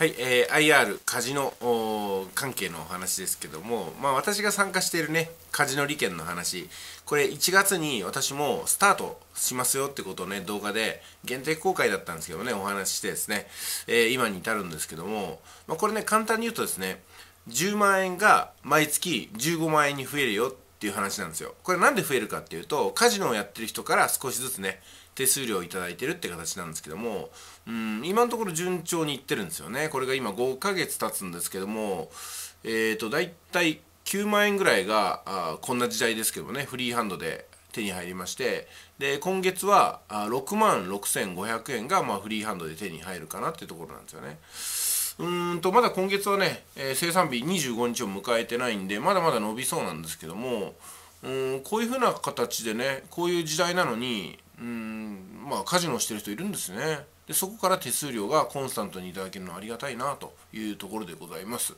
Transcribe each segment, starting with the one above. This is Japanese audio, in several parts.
はい、えー、IR カジノ関係のお話ですけども、まあ、私が参加しているねカジノ利権の話これ1月に私もスタートしますよってことをね動画で限定公開だったんですけどねお話ししてですね、えー、今に至るんですけども、まあ、これね簡単に言うとですね10万円が毎月15万円に増えるよってっていう話なんですよこれなんで増えるかっていうとカジノをやってる人から少しずつね手数料を頂いてるって形なんですけどもうん今のところ順調にいってるんですよねこれが今5ヶ月経つんですけどもえっ、ー、とたい9万円ぐらいがあこんな時代ですけどもねフリーハンドで手に入りましてで今月は6万6500円がまあフリーハンドで手に入るかなっていうところなんですよね。うんとまだ今月はね、えー、生産日25日を迎えてないんでまだまだ伸びそうなんですけどもうんこういうふうな形でねこういう時代なのにうんまあカジノしてる人いるんですねでそこから手数料がコンスタントにいただけるのはありがたいなというところでございます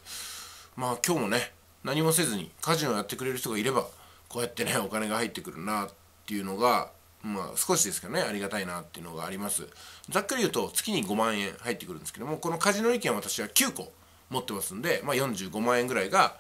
まあ今日もね何もせずにカジノやってくれる人がいればこうやってねお金が入ってくるなっていうのがまあ、少しですけどねありがたいなっていうのがありますざっくり言うと月に5万円入ってくるんですけどもこのカジノ利は私は9個持ってますんで、まあ、45万円ぐらいが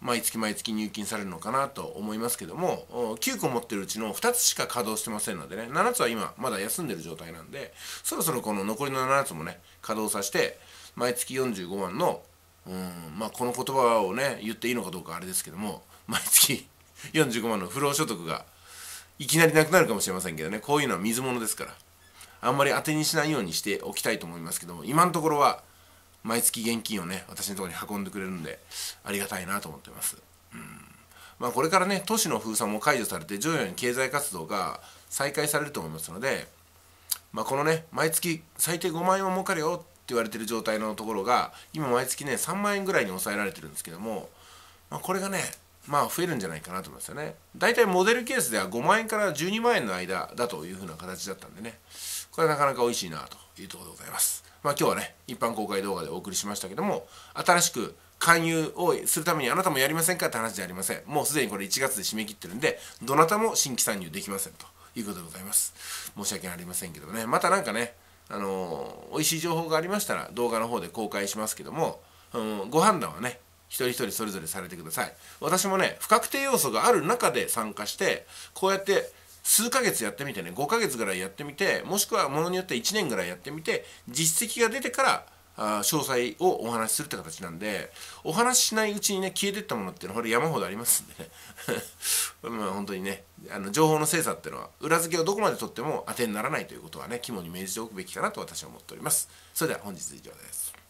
毎月毎月入金されるのかなと思いますけども9個持ってるうちの2つしか稼働してませんのでね7つは今まだ休んでる状態なんでそろそろこの残りの7つもね稼働させて毎月45万のうんまあこの言葉をね言っていいのかどうかあれですけども毎月45万の不労所得がいきなりなくなるかもしれませんけどねこういうのは水物ですからあんまり当てにしないようにしておきたいと思いますけども今のところは毎月現金をね私のところに運んでくれるんでありがたいなと思ってます、うんまあ、これからね都市の封鎖も解除されて徐々に経済活動が再開されると思いますので、まあ、このね毎月最低5万円は儲かるよって言われてる状態のところが今毎月ね3万円ぐらいに抑えられてるんですけども、まあ、これがねまあ増えるんじゃないかなと思いますよね。大体モデルケースでは5万円から12万円の間だというふうな形だったんでね、これはなかなか美味しいなというところでございます。まあ今日はね、一般公開動画でお送りしましたけども、新しく勧誘をするためにあなたもやりませんかって話じゃありません。もうすでにこれ1月で締め切ってるんで、どなたも新規参入できませんということでございます。申し訳ありませんけどもね、また何かね、あのー、美味しい情報がありましたら動画の方で公開しますけども、うん、ご判断はね、一人一人それぞれされてください私もね不確定要素がある中で参加してこうやって数ヶ月やってみてね5ヶ月ぐらいやってみてもしくはものによって1年ぐらいやってみて実績が出てからあ詳細をお話しするって形なんでお話ししないうちにね消えてったものっていうのはこれ山ほどありますんでね まあ本当にねあの情報の精査っていうのは裏付けをどこまで取っても当てにならないということはね肝に銘じておくべきかなと私は思っておりますそれでは本日以上です